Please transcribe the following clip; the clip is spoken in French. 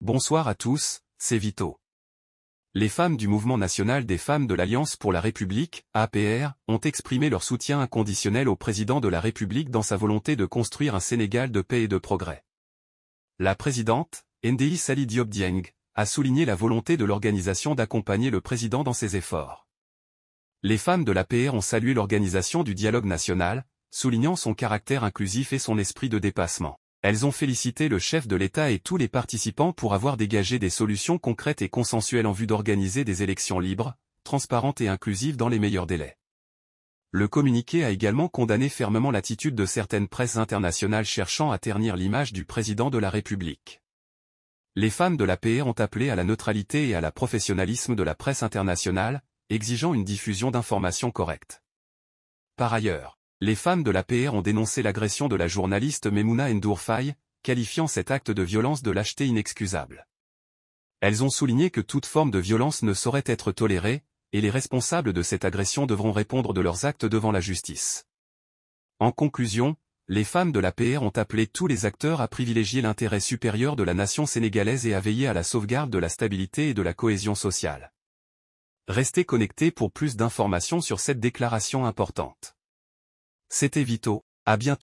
Bonsoir à tous, c'est Vito. Les femmes du Mouvement national des femmes de l'Alliance pour la République, APR, ont exprimé leur soutien inconditionnel au président de la République dans sa volonté de construire un Sénégal de paix et de progrès. La présidente, NDI Sali Diop Dieng, a souligné la volonté de l'organisation d'accompagner le président dans ses efforts. Les femmes de l'APR ont salué l'organisation du dialogue national, soulignant son caractère inclusif et son esprit de dépassement elles ont félicité le chef de l'État et tous les participants pour avoir dégagé des solutions concrètes et consensuelles en vue d'organiser des élections libres, transparentes et inclusives dans les meilleurs délais. Le communiqué a également condamné fermement l'attitude de certaines presses internationales cherchant à ternir l'image du président de la République. Les femmes de la PR ont appelé à la neutralité et à la professionnalisme de la presse internationale, exigeant une diffusion d'informations correctes. Par ailleurs, les femmes de la PR ont dénoncé l'agression de la journaliste Memouna Ndourfaye, qualifiant cet acte de violence de lâcheté inexcusable. Elles ont souligné que toute forme de violence ne saurait être tolérée, et les responsables de cette agression devront répondre de leurs actes devant la justice. En conclusion, les femmes de la PR ont appelé tous les acteurs à privilégier l'intérêt supérieur de la nation sénégalaise et à veiller à la sauvegarde de la stabilité et de la cohésion sociale. Restez connectés pour plus d'informations sur cette déclaration importante. C'était Vito, à bientôt.